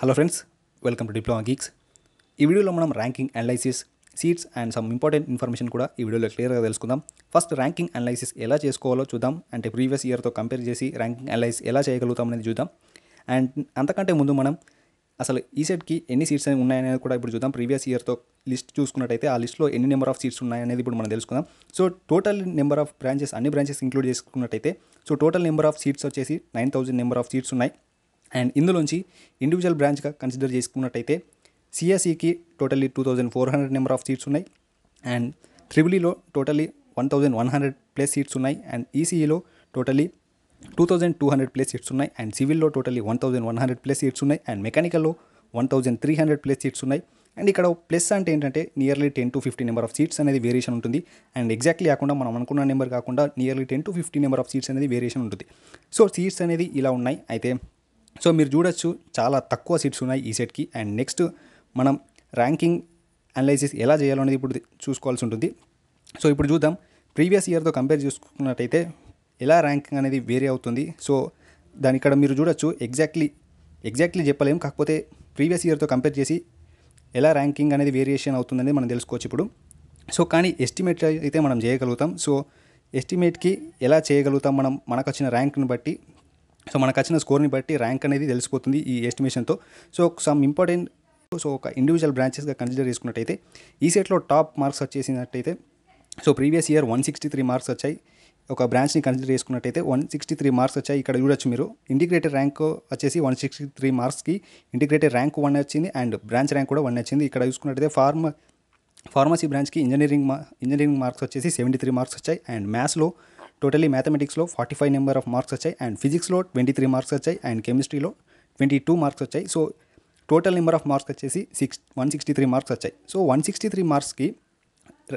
hello friends welcome to diploma geeks ఈ వీడియోలో మనం ranking analysis seats and some important information కూడా ఈ వీడియోలో క్లియర్గా తెలుసుకుందాం ఫస్ట్ ర్యాంకింగ్ అనలైసిస్ ఎలా చేసుకోవాలో చూద్దాం అంటే ప్రీవియస్ ఇయర్తో కంపేర్ చేసి ర్యాంకింగ్ అనలైసిస్ ఎలా చేయగలుగుతాం అనేది చూద్దాం అండ్ అంతకంటే ముందు మనం అసలు ఈ సెట్కి ఎన్ని సీట్స్ అనేవి ఉన్నాయనేది కూడా ఇప్పుడు చూద్దాం ప్రీవియస్ ఇయర్తో లిస్ట్ చూసుకున్నట్టయితే ఆ లిస్ట్లో ఎన్ని నెంబర్ ఆఫ్ సీట్స్ ఉన్నాయనేది ఇప్పుడు మనం తెలుసుకుందాం so total number of branches అన్ని బ్రాంచెస్ ఇంక్లూడ్ చేసుకున్నట్టయితే so total number of seats వచ్చేసి nine thousand number of seats ఉన్నాయి అండ్ ఇందులోంచి ఇండివిజువల్ బ్రాంచ్గా కన్సిడర్ చేసుకున్నట్టయితే సిఎస్ఈకి totally two thousand four hundred number of seats ఉన్నాయి అండ్ త్రిబులీలో totally one thousand one hundred plus seats ఉన్నాయి అండ్ ఈసీఈలో totally two thousand two hundred plus seats ఉన్నాయి అండ్ సివిల్లో totally one thousand one hundred plus seats ఉన్నాయి and మెకానికల్లో one thousand three hundred plus seats ఉన్నాయి and ఇక్కడ plus అంటే ఏంటంటే nearly ten to fifty number of seats అనేది variation ఉంటుంది అండ్ ఎగ్జాక్ట్లీ కాకుండా మనం అనుకున్న నెంబర్ కాకుండా nearly ten to fifty number of seats అనేది వేరియేషన్ ఉంటుంది సో సీట్స్ అనేది ఇలా ఉన్నాయి అయితే సో మీరు చూడొచ్చు చాలా తక్కువ సీట్స్ ఉన్నాయి ఈ సెట్కి అండ్ నెక్స్ట్ మనం ర్యాంకింగ్ అనలైసిస్ ఎలా చేయాలనేది ఇప్పుడు చూసుకోవాల్సి ఉంటుంది సో ఇప్పుడు చూద్దాం ప్రీవియస్ ఇయర్తో కంపేర్ చేసుకున్నట్టయితే ఎలా ర్యాంకింగ్ అనేది వేరే అవుతుంది సో దాని ఇక్కడ మీరు చూడొచ్చు ఎగ్జాక్ట్లీ ఎగ్జాక్ట్లీ చెప్పలేము కాకపోతే ప్రీవియస్ ఇయర్తో కంపేర్ చేసి ఎలా ర్యాంకింగ్ అనేది వేరియేషన్ అవుతుందని మనం తెలుసుకోవచ్చు ఇప్పుడు సో కానీ ఎస్టిమేట్ అయితే మనం చేయగలుగుతాం సో ఎస్టిమేట్కి ఎలా చేయగలుగుతాం మనం మనకు వచ్చిన ర్యాంక్ని బట్టి సో మనకు వచ్చిన స్కోర్ని బట్టి ర్యాంక్ అనేది తెలిసిపోతుంది ఈ ఎస్టిమేషన్తో సో సమ్ ఇంపార్టెంట్ సో ఒక ఇండివిజువల్ బ్రాంచెస్గా కన్సిడర్ చేసుకున్నట్టయితే ఈ సెట్లో టాప్ మార్క్స్ వచ్చేసినట్టయితే so previous year one sixty three marks వచ్చాయి ఒక బ్రాంచ్ని కన్సిడర్ చేసుకున్నట్టయితే వన్ సిక్స్టీ త్రీ మార్క్స్ వచ్చాయి ఇక్కడ చూడొచ్చు మీరు ఇంటిగ్రేటెడ్ ర్యాంక్ వచ్చేసి వన్ సిక్స్టీ త్రీ మార్క్స్కి ఇంటిగ్రేటెడ్ ర్యాంక్ వన్ వచ్చింది అండ్ బ్రాంచ్ ర్యాంక్ కూడా వన్ వచ్చింది ఇక్కడ చూసుకున్నట్టయితే ఫార్మ ఫార్మసీ బ్రాంచ్కి ఇంజనీరింగ్ ఇంజనీరింగ్ మార్క్స్ వచ్చేసి సెవెంటీ త్రీ మార్క్స్ వచ్చాయి అండ్ మ్యాథ్స్లో టోటలీ మ్యాథమెటిక్స్లో forty five number of marks వచ్చాయి అండ్ ఫిజిక్స్లో ట్వంటీ త్రీ మార్క్స్ వచ్చాయి అండ్ కెమిస్ట్రీలో ట్వంటీ టూ మార్క్స్ వచ్చాయి so total number of marks వచ్చేసి six one sixty three marks వచ్చాయి సో వన్ సిక్స్టీ త్రీ మార్క్స్కి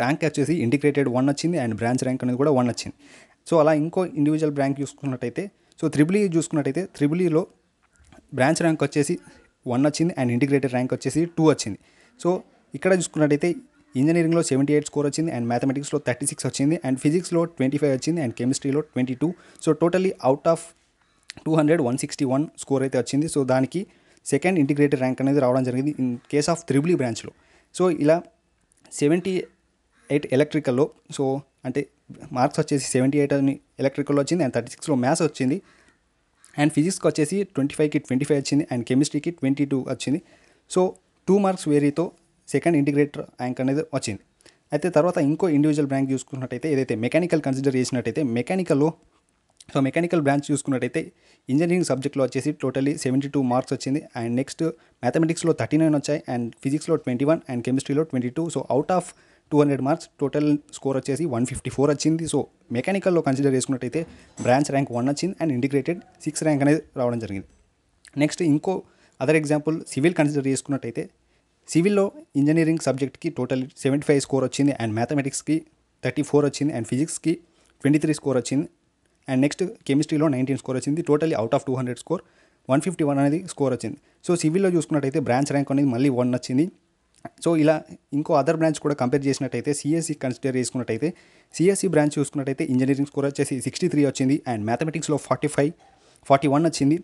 ర్యాంక్ వచ్చేసి ఇంటిగ్రేటెడ్ వన్ వచ్చింది అండ్ బ్రాంచ్ ర్యాంక్ అనేది కూడా వన్ వచ్చింది సో అలా ఇంకో ఇండివిజువల్ ర్యాంక్ చూసుకున్నట్టయితే సో త్రిబుల్ ఈ చూసుకున్నట్టయితే త్రిబుల్ ఈలో బ్రాంచ్ ర్యాంక్ వచ్చేసి వన్ వచ్చింది అండ్ ఇంటిగ్రేటెడ్ ర్యాంక్ వచ్చేసి టూ వచ్చింది సో ఇక్కడ చూసుకున్నట్టయితే ఇంజనీరింగ్లో సెవెంటీ ఎయిట్ స్కోర్ వచ్చింది అండ్ మ్యాథమెటిక్స్లో థర్టీ సిక్స్ వచ్చింది అండ్ ఫిజిక్స్లో ట్వంటీ ఫైవ్ వచ్చింది అండ్ కెమిస్ట్రీలో twenty two so totally out of two hundred one sixty one score అయితే వచ్చింది సో దానికి సెకండ్ ఇంటిగ్రేటెడ్ ర్యాంక్ అనేది రావడం జరిగింది ఇన్ కేస్ ఆఫ్ త్రిబులీ బ్రాంచ్లో సో ఇలా సెవెంటీ ఎయిట్ ఎలక్ట్రికల్లో సో అంటే మార్క్స్ వచ్చేసి సెవెంటీ ఎయిట్ అని ఎలక్ట్రికల్లో వచ్చింది అండ్ థర్టీ సిక్స్లో మ్యాథ్స్ వచ్చింది అండ్ ఫిజిక్స్కి వచ్చేసి ట్వంటీ ఫైవ్కి ట్వంటీ ఫైవ్ వచ్చింది అండ్ కెమిస్ట్రీకి ట్వంటీ టూ వచ్చింది సో టూ మార్క్స్ వేరీతో సెకండ్ ఇంటిగ్రేటర్ యాంక్ అనేది వచ్చింది అయితే తర్వాత ఇంకో ఇండివిజువల్ బ్రాంక్ చూసుకున్నట్టయితే ఏదైతే మెకానికల్ కన్సిడర్ చేసినట్టయితే మెకానికల్లో సో మెకానికల్ బ్రాంచ్ చూసుకున్నట్టయితే ఇంజనీరింగ్ సబ్జెక్ట్లో వచ్చేసి టోటలీ సెవెంటీ టూ మార్క్స్ వచ్చింది అండ్ నెక్స్ట్ మ్యాథమెటిక్స్లో థర్టీ నైన్ వచ్చాయి అండ్ ఫిజిక్స్లో ట్వంటీ వన్ అండ్ కెమిస్ట్రీలో twenty two so out of two hundred marks total score వచ్చేసి వన్ ఫిఫ్టీ ఫోర్ వచ్చింది సో మెకానికల్లో కన్సిడర్ చేసుకున్నట్టయితే బ్రాంచ్ ర్యాంక్ వన్ వచ్చింది అండ్ ఇంటిగ్రేటెడ్ సిక్స్ ర్యాంక్ అనేది రావడం జరిగింది నెక్స్ట్ ఇంకో అదర్ ఎగ్జాంపుల్ సివిల్ కన్సిడర్ చేసుకున్నట్టయితే సివిల్లో ఇంజనీరింగ్ సబ్జెక్ట్కి టోటల్ సెవెంటీ ఫైవ్ స్కోర్ వచ్చింది అండ్ మ్యాథమెటిక్స్కి థర్టీ ఫోర్ వచ్చింది అండ్ ఫిజిక్స్కి ట్వంటీ త్రీ స్కోర్ వచ్చింది అండ్ నెక్స్ట్ కెమిస్ట్రీలో నైన్టీన్ స్కోర్ వచ్చింది totally out of two hundred score one fifty one అనేది స్కోర్ వచ్చింది సో సివిల్లో చూసుకున్నట్టయితే బ్రాంచ్ ర్యాంక్ అనేది మళ్ళీ వన్ వచ్చింది సో ఇలా ఇంకో అదర్ బ్రాంచ్ కూడా కంపేర్ చేసినట్టయితే సిఎస్సి కన్సిడర్ చేసుకున్నట్టయితే సిఎస్సి బ్రాంచ్ చూసుకున్నట్టయితే ఇంజనీరింగ్ స్కోర్ వచ్చేసి సిక్స్టీ త్రీ వచ్చింది అండ్ మ్యాథమెటిక్స్లో ఫార్టీ ఫైవ్ ఫార్టీ వన్ వచ్చింది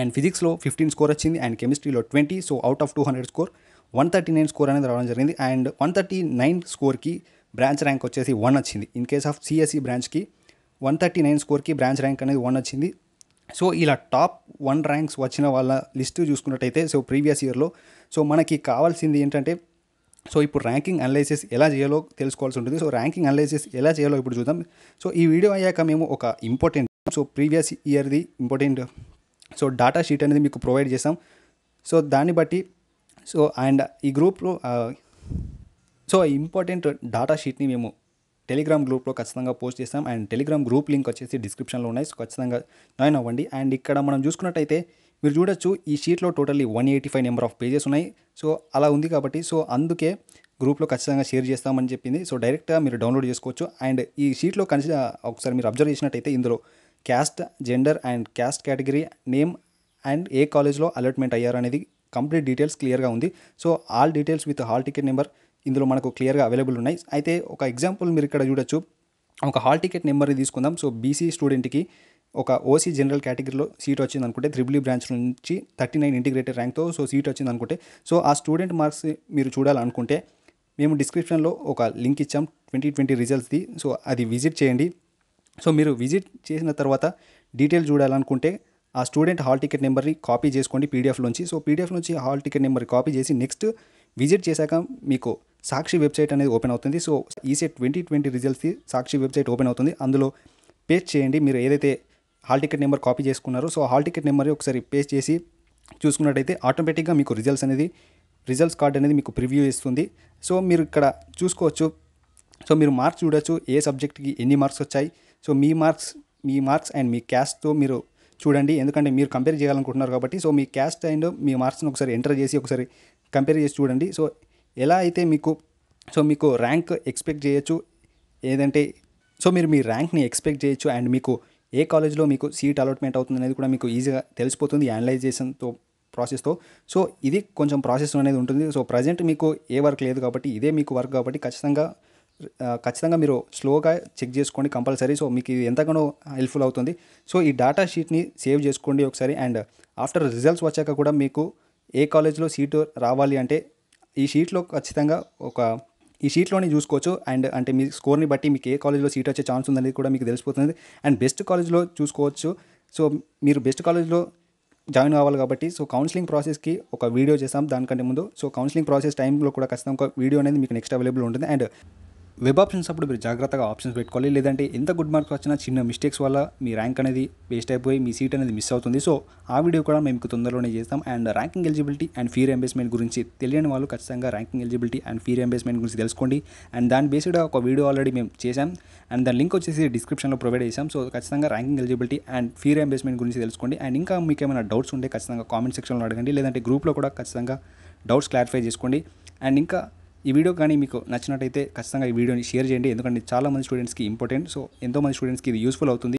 అండ్ ఫిజిక్స్లో ఫిఫ్టీన్ స్కోర్ వచ్చింది అండ్ కెమిస్ట్రీలో twenty so out of two hundred score one thirty nine score అనేది రావడం జరిగింది అండ్ వన్ థర్టీ నైన్ స్కోర్కి బ్రాంచ్ ర్యాంక్ వచ్చేసి వన్ వచ్చింది in case of CSE e బ్రాంచ్కి వన్ థర్టీ నైన్ స్కోర్కి బ్రాంచ్ ర్యాంక్ అనేది వన్ వచ్చింది సో ఇలా టాప్ వన్ ర్యాంక్స్ వచ్చిన వాళ్ళ లిస్ట్ చూసుకున్నట్టయితే సో ప్రీవియస్ ఇయర్లో సో మనకి కావాల్సింది ఏంటంటే సో ఇప్పుడు ర్యాంకింగ్ అనలైసిస్ ఎలా చేయాలో తెలుసుకోవాల్సి ఉంటుంది సో ర్యాంకింగ్ అనలైసిస్ ఎలా చేయాలో ఇప్పుడు చూద్దాం సో ఈ వీడియో అయ్యాక మేము ఒక ఇంపార్టెంట్ సో ప్రీవియస్ ఇయర్ది ఇంపార్టెంట్ సో డాటా షీట్ అనేది మీకు ప్రొవైడ్ చేసాం సో దాన్ని బట్టి సో అండ్ ఈ గ్రూప్లో సో ఇంపార్టెంట్ డాటా షీట్ని మేము టెలిగ్రామ్ గ్రూప్లో ఖచ్చితంగా పోస్ట్ చేస్తాం అండ్ టెలిగ్రామ్ గ్రూప్ లింక్ వచ్చేసి డిస్క్రిప్షన్లో ఉన్నాయి సో ఖచ్చితంగా జాయిన్ అవ్వండి అండ్ ఇక్కడ మనం చూసుకున్నట్టయితే మీరు చూడొచ్చు ఈ షీట్లో totally one eighty five number of pages ఉన్నాయి సో అలా ఉంది కాబట్టి సో అందుకే గ్రూప్లో ఖచ్చితంగా షేర్ చేస్తామని చెప్పింది సో డైరెక్ట్గా మీరు డౌన్లోడ్ చేసుకోవచ్చు అండ్ ఈ షీట్లో కన్సిడర్ ఒకసారి మీరు అబ్జర్వ్ చేసినట్టయితే ఇందులో caste gender and caste category name and ఏ కాలేజ్లో అలాట్మెంట్ అయ్యారనేది కంప్లీట్ డీటెయిల్స్ క్లియర్గా ఉంది so all details with hall ticket number ఇందులో మనకు క్లియర్గా అవైలబుల్ ఉన్నాయి అయితే ఒక ఎగ్జాంపుల్ మీరు ఇక్కడ చూడొచ్చు ఒక హాల్ టికెట్ నెంబర్ని తీసుకుందాం సో బీసీ స్టూడెంట్కి ఒక ఓసీ జనరల్ కేటగిరీలో సీట్ వచ్చింది అనుకుంటే త్రిబులీ బ్రాంచ్ నుంచి థర్టీ నైన్ ఇంటిగ్రేటెడ్ ర్యాంక్తో సో సీట్ వచ్చింది అనుకుంటే సో ఆ స్టూడెంట్ మార్క్స్ మీరు చూడాలనుకుంటే మేము డిస్క్రిప్షన్లో ఒక లింక్ ఇచ్చాం ట్వంటీ ట్వంటీ రిజల్ట్స్ది సో అది విజిట్ చేయండి సో మీరు విజిట్ చేసిన తర్వాత డీటెయిల్ చూడాలనుకుంటే ఆ స్టూడెంట్ హాల్ టికెట్ నెంబర్ని కాపీ చేసుకోండి పీడిఎఫ్ నుంచి సో పీడిఎఫ్ నుంచి హాల్ టికెట్ నెంబర్ కాపీ చేసి నెక్స్ట్ విజిట్ చేశాక మీకు సాక్షి వెబ్సైట్ అనేది ఓపెన్ అవుతుంది సో ఈసెట్ ట్వంటీ ట్వంటీ రిజల్ట్స్ది సాక్షి వెబ్సైట్ ఓపెన్ అవుతుంది అందులో పేస్ట్ చేయండి మీరు ఏదైతే హాల్ టికెట్ నెంబర్ కాపీ చేసుకున్నారో సో హాల్ టికెట్ నెంబర్ ఒకసారి పేస్ట్ చేసి చూసుకున్నట్టయితే ఆటోమేటిక్గా మీకు రిజల్ట్స్ అనేది రిజల్ట్స్ కార్డ్ అనేది మీకు ప్రివ్యూ ఇస్తుంది సో మీరు ఇక్కడ చూసుకోవచ్చు సో మీరు మార్క్స్ చూడొచ్చు ఏ సబ్జెక్ట్కి ఎన్ని మార్క్స్ వచ్చాయి సో మీ మార్క్స్ మీ మార్క్స్ అండ్ మీ క్యాష్తో మీరు చూడండి ఎందుకంటే మీరు కంపేర్ చేయాలనుకుంటున్నారు కాబట్టి సో మీ క్యాస్ట్ అండ్ మీ మార్క్స్ని ఒకసారి ఎంటర్ చేసి ఒకసారి కంపేర్ చేసి చూడండి సో ఎలా అయితే మీకు సో మీకు ర్యాంక్ ఎక్స్పెక్ట్ చేయొచ్చు ఏదంటే సో మీరు మీ ర్యాంక్ని ఎక్స్పెక్ట్ చేయొచ్చు అండ్ మీకు ఏ కాలేజ్లో మీకు సీట్ అలాట్మెంట్ అవుతుంది అనేది కూడా మీకు ఈజీగా తెలిసిపోతుంది యానలైజేషన్తో ప్రాసెస్తో సో ఇది కొంచెం ప్రాసెస్ అనేది ఉంటుంది సో ప్రజెంట్ మీకు ఏ వర్క్ లేదు కాబట్టి ఇదే మీకు వర్క్ కాబట్టి ఖచ్చితంగా ఖచ్చితంగా మీరు స్లోగా చెక్ చేసుకోండి కంపల్సరీ సో మీకు ఎంతగానో హెల్ప్ఫుల్ అవుతుంది సో ఈ డేటా షీట్ని సేవ్ చేసుకోండి ఒకసారి అండ్ ఆఫ్టర్ రిజల్ట్స్ వచ్చాక కూడా మీకు ఏ కాలేజ్లో సీటు రావాలి అంటే ఈ షీట్లో ఖచ్చితంగా ఒక ఈ షీట్లోనే చూసుకోవచ్చు అండ్ అంటే మీ స్కోర్ని బట్టి మీకు ఏ కాలేజ్లో సీట్ వచ్చే ఛాన్స్ ఉందనేది కూడా మీకు తెలిసిపోతుంది అండ్ బెస్ట్ కాలేజ్లో చూసుకోవచ్చు సో మీరు బెస్ట్ కాలేజ్లో జాయిన్ కావాలి కాబట్టి సో కౌన్సిలింగ్ ప్రాసెస్కి ఒక వీడియో చేస్తాం దానికంటే ముందు సో కౌన్సిలింగ్ ప్రాసెస్ టైంలో కూడా ఖచ్చితంగా ఒక వీడియో అనేది మీకు నెక్స్ట్ అవైలబుల్ ఉంటుంది అండ్ వెబ్ ఆప్షన్స్ అప్పుడు మీరు జాగ్రత్తగా ఆప్షన్స్ పెట్టుకోవాలి లేదంటే ఎంత గుడ్ మార్క్స్ వచ్చినా చిన్న మిస్టేక్స్ వల్ల మీ ర్యాంక్ అనేది వేస్ట్ అయిపోయి మీ సీట్ అనేది మిస్ అవుతుంది సో ఆ వీడియో కూడా మేము తొందరలోనే చేస్తాం and ranking eligibility and fee reimbursement గురించి తెలియని వాళ్ళు ఖచ్చితంగా ranking eligibility and fee reimbursement గురించి తెలుసుకోండి అండ్ దాని బేస్డ్ ఒక వీడియో ఆల్రెడీ మేము చేశాం అండ్ దాని లింక్ వచ్చేసి డిస్క్రిప్షన్లో ప్రొవైడ్ చేశాం సో ఖచ్చితంగా ranking eligibility and fee reimbursement గురించి తెలుసుకోండి అండ్ ఇంకా మీకు ఏమైనా డౌట్స్ ఉంటే ఖచ్చితంగా కామెంట్ సెక్షన్లో అడగండి లేదంటే గ్రూప్లో కూడా ఖచ్చితంగా డౌట్స్ క్లారిఫై చేసుకోండి అండ్ ఇంకా ఈ వీడియో కానీ మీకు నచ్చినట్టయితే ఖచ్చితంగా ఈ వీడియోని షేర్ చేయండి ఎందుకంటే చాలామంది స్టూడెంట్స్కి ఇంపార్టెంట్ సో ఎంతోమంది స్టూడెంట్స్కి ఇది యూస్ఫుల్ అవుతుంది